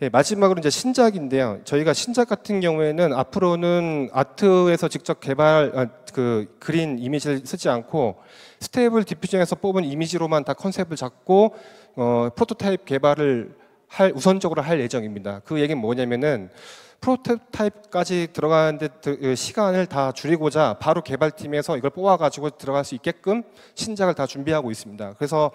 네, 마지막으로 이제 신작인데요. 저희가 신작 같은 경우에는 앞으로는 아트에서 직접 개발 아, 그 그린 이미지를 쓰지 않고 스테이블 디퓨전에서 뽑은 이미지로만 다 컨셉을 잡고 어, 프로토타입 개발을 할 우선적으로 할 예정입니다. 그 얘기는 뭐냐면은 프로토타입까지 들어가는데 그 시간을 다 줄이고자 바로 개발팀에서 이걸 뽑아가지고 들어갈 수 있게끔 신작을 다 준비하고 있습니다. 그래서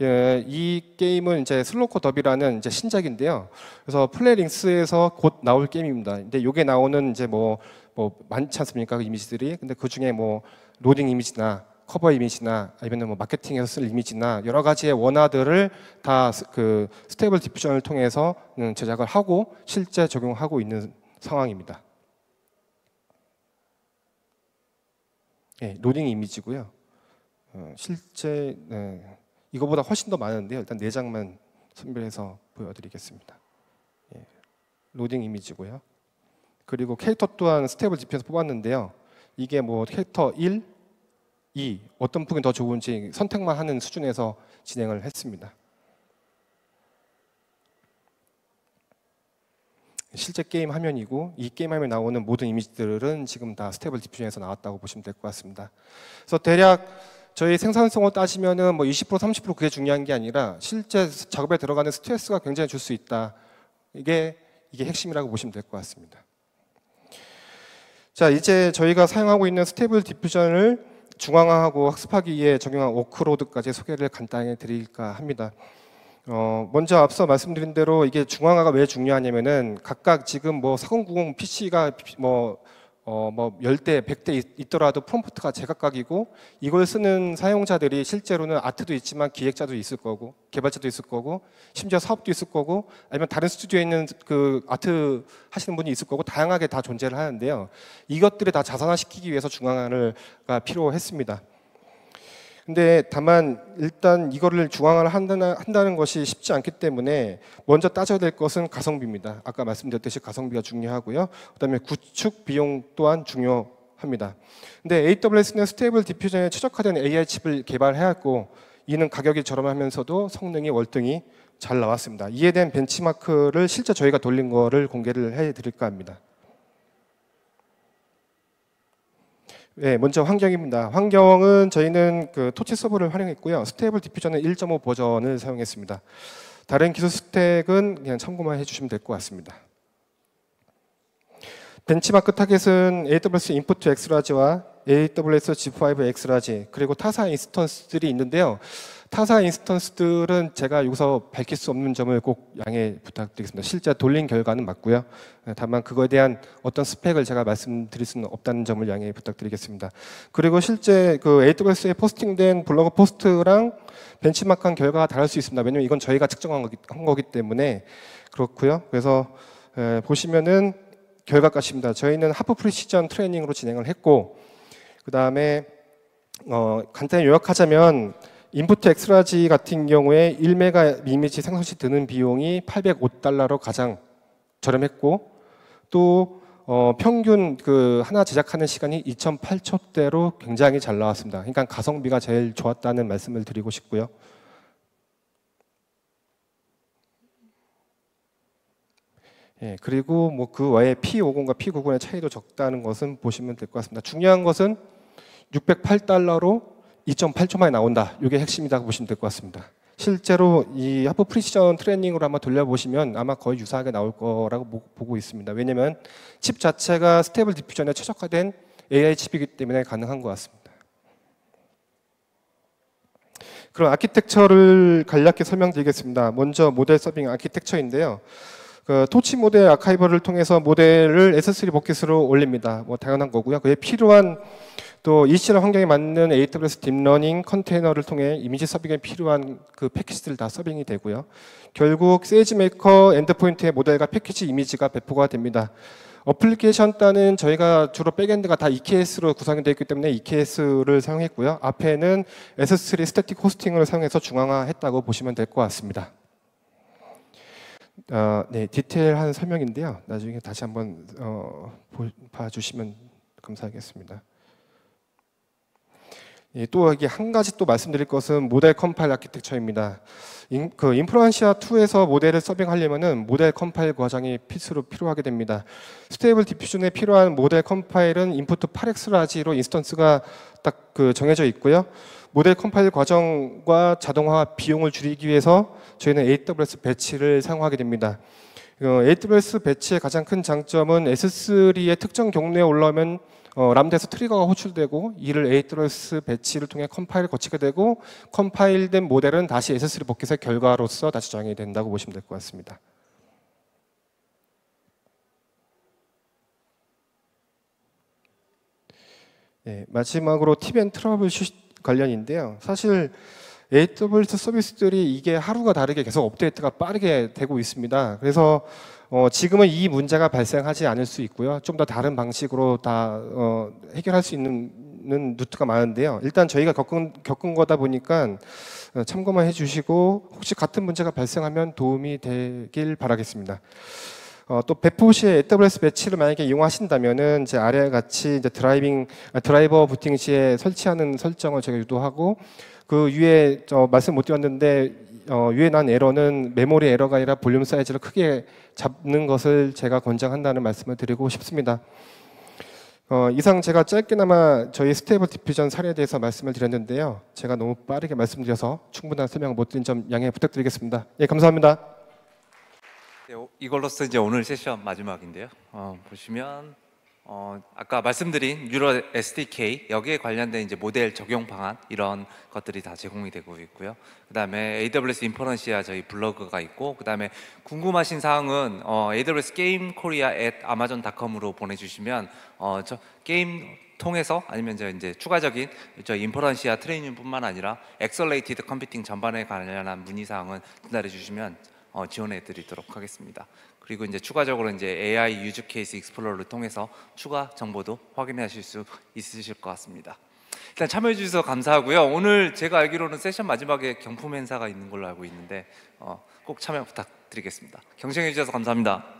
예, 이 게임은 이제 슬로코 더비라는 이제 신작인데요. 그래서 플레링스에서곧 나올 게임입니다. 근데 요게 나오는 이제 뭐, 뭐 많지 않습니까? 그 이미지들이. 근데 그 중에 뭐 로딩 이미지나 커버 이미지나 아니면 뭐 마케팅에서 쓸 이미지나 여러 가지의 원화들을 다 그 스테이블 디퓨전을 통해서 제작을 하고 실제 적용하고 있는 상황입니다. 네, 로딩 이미지고요. 어, 실제 네, 이거보다 훨씬 더 많은데요. 일단 네 장만 선별해서 보여드리겠습니다. 예, 로딩 이미지고요. 그리고 캐릭터 또한 스테이블 디퓨전에서 뽑았는데요. 이게 뭐 캐릭터 1, 이 어떤 폭이 더 좋은지 선택만 하는 수준에서 진행을 했습니다. 실제 게임 화면이고 이 게임 화면에 나오는 모든 이미지들은 지금 다 스테이블 디퓨전에서 나왔다고 보시면 될 것 같습니다. 그래서 대략 저희 생산성을 따시면은 뭐 20% 30% 그게 중요한 게 아니라 실제 작업에 들어가는 스트레스가 굉장히 줄 수 있다. 이게 이게 핵심이라고 보시면 될 것 같습니다. 자, 이제 저희가 사용하고 있는 스테이블 디퓨전을 중앙화하고 학습하기에 적용한 워크로드까지 소개를 간단히 드릴까 합니다. 어, 먼저 앞서 말씀드린 대로 이게 중앙화가 왜 중요하냐면은 각각 지금 뭐4090 PC가 뭐 어, 뭐 10대, 100대 있더라도 프롬프트가 제각각이고 이걸 쓰는 사용자들이 실제로는 아트도 있지만 기획자도 있을 거고 개발자도 있을 거고 심지어 사업도 있을 거고 아니면 다른 스튜디오에 있는 그 아트 하시는 분이 있을 거고 다양하게 다 존재를 하는데요. 이것들을 다 자산화시키기 위해서 중앙화가 필요했습니다. 근데 다만 일단 이거를 중앙화를 한다는, 것이 쉽지 않기 때문에 먼저 따져야 될 것은 가성비입니다. 아까 말씀드렸듯이 가성비가 중요하고요. 그다음에 구축 비용 또한 중요합니다. 근데 AWS는 스테이블 디퓨전에 최적화된 AI 칩을 개발해왔고 이는 가격이 저렴하면서도 성능이 월등히 잘 나왔습니다. 이에 대한 벤치마크를 실제 저희가 돌린 거를 공개를 해드릴까 합니다. 네, 먼저 환경입니다. 환경은 저희는 그 토치 서버를 활용했고요. 스테이블 디퓨저는 1.5 버전을 사용했습니다. 다른 기술 스택은 그냥 참고만 해주시면 될 것 같습니다. 벤치마크 타겟은 AWS 인포트 엑스라지와 AWS G5 엑스라지 그리고 타사 인스턴스들이 있는데요. 타사 인스턴스들은 제가 여기서 밝힐 수 없는 점을 꼭 양해 부탁드리겠습니다. 실제 돌린 결과는 맞고요. 네, 다만 그거에 대한 어떤 스펙을 제가 말씀드릴 수는 없다는 점을 양해 부탁드리겠습니다. 그리고 실제 그 AWS에 포스팅된 블로그 포스트랑 벤치마크한 결과가 다를 수 있습니다. 왜냐면 이건 저희가 측정한 거기, 거기 때문에 그렇고요. 그래서 에, 보시면은 결과값입니다. 저희는 하프 프리시전 트레이닝으로 진행을 했고 그 다음에 어, 간단히 요약하자면 인풋 엑스라지 같은 경우에 1메가 이미지 생성 시 드는 비용이 805달러로 가장 저렴했고 또 어, 평균 그 하나 제작하는 시간이 2.8초대로 0 0 굉장히 잘 나왔습니다. 그러니까 가성비가 제일 좋았다는 말씀을 드리고 싶고요. 예, 그리고 뭐 그 외에 P50과 P90의 차이도 적다는 것은 보시면 될 것 같습니다. 중요한 것은 608달러로 2.8초 만에 나온다. 이게 핵심이다 보시면 될 것 같습니다. 실제로 이 하프 프리시전 트레이닝으로 한번 돌려보시면 아마 거의 유사하게 나올 거라고 보고 있습니다. 왜냐하면 칩 자체가 스테이블 디퓨전에 최적화된 AI 칩이기 때문에 가능한 것 같습니다. 그럼 아키텍처를 간략히 설명드리겠습니다. 먼저 모델 서빙 아키텍처인데요. 그 토치 모델 아카이버를 통해서 모델을 S3 버킷으로 올립니다. 뭐 당연한 거고요. 그에 필요한 또이시 l 환경에 맞는 AWS 딥러닝 컨테이너를 통해 이미지 서빙에 필요한 그 패키지들 다 서빙이 되고요. 결국 세이지메이커 엔드포인트의 모델과 패키지 이미지가 배포가 됩니다. 어플리케이션 단은 저희가 주로 백엔드가 다 EKS로 구성이 되어 있기 때문에 EKS를 사용했고요. 앞에는 S3 스태틱 호스팅을 사용해서 중앙화했다고 보시면 될 것 같습니다. 어, 네, 디테일한 설명인데요. 나중에 다시 한번 어, 봐주시면 감사하겠습니다. 또 여기 한 가지 또 말씀드릴 것은 모델 컴파일 아키텍처입니다. 인, 그인프루시아 2에서 모델을 서빙하려면은 모델 컴파일 과정이 필수로 필요하게 됩니다. 스테이블 디퓨전에 필요한 모델 컴파일은 인풋 8x 라지로 인스턴스가 딱 그 정해져 있고요. 모델 컴파일 과정과 자동화 비용을 줄이기 위해서 저희는 AWS 배치를 사용하게 됩니다. AWS 어, 배치의 가장 큰 장점은 S3의 특정 경로에 올라오면 어, 람다에서 트리거가 호출되고 이를 AWS 배치를 통해 컴파일을 거치게 되고 컴파일된 모델은 다시 SS를 복귀해서 결과로서 다시 저장이 된다고 보시면 될 것 같습니다. 네, 마지막으로 팁앤 트러블 관련인데요. 사실 AWS 서비스들이 이게 하루가 다르게 계속 업데이트가 빠르게 되고 있습니다. 그래서 어, 지금은 이 문제가 발생하지 않을 수 있고요. 좀 더 다른 방식으로 다 어, 해결할 수 있는 루트가 많은데요. 일단 저희가 겪은, 겪은 거다 보니까 어, 참고만 해주시고 혹시 같은 문제가 발생하면 도움이 되길 바라겠습니다. 어, 또 배포시에 AWS 배치를 만약에 이용하신다면은 이제 아래 같이 이제 드라이빙 아, 드라이버 부팅 시에 설치하는 설정을 제가 유도하고 그 위에 저 말씀 못 드렸는데 어, 위에 난 에러는 메모리 에러가 아니라 볼륨 사이즈를 크게 잡는 것을 제가 권장한다는 말씀을 드리고 싶습니다. 어, 이상 제가 짧게나마 저희 스테이블 디퓨전 사례에 대해서 말씀을 드렸는데요. 제가 너무 빠르게 말씀드려서 충분한 설명을 못 드린 점 양해 부탁드리겠습니다. 예, 감사합니다. 네, 이걸로써 이제 오늘 세션 마지막인데요. 어, 보시면 어, 아까 말씀드린 유로 SDK 여기에 관련된 이제 모델 적용 방안 이런 것들이 다 제공이 되고 있고요. 그다음에 AWS 인퍼런시아 저희 블로그가 있고 그다음에 궁금하신 사항은 어, AWS 게임 코리아 at amazon.com으로 보내주시면 어, 저 게임 통해서 아니면 저 이제 추가적인 저 인퍼런시아 트레이닝뿐만 아니라 엑셀레이티드 컴퓨팅 전반에 관련한 문의 사항은 전달해 주시면 어, 지원해 드리도록 하겠습니다. 그리고 이제 추가적으로 이제 AI 유즈 케이스 익스플로러를 통해서 추가 정보도 확인하실 수 있으실 것 같습니다. 일단 참여해 주셔서 감사하고요. 오늘 제가 알기로는 세션 마지막에 경품 행사가 있는 걸로 알고 있는데 어, 꼭 참여 부탁드리겠습니다. 경청해 주셔서 감사합니다.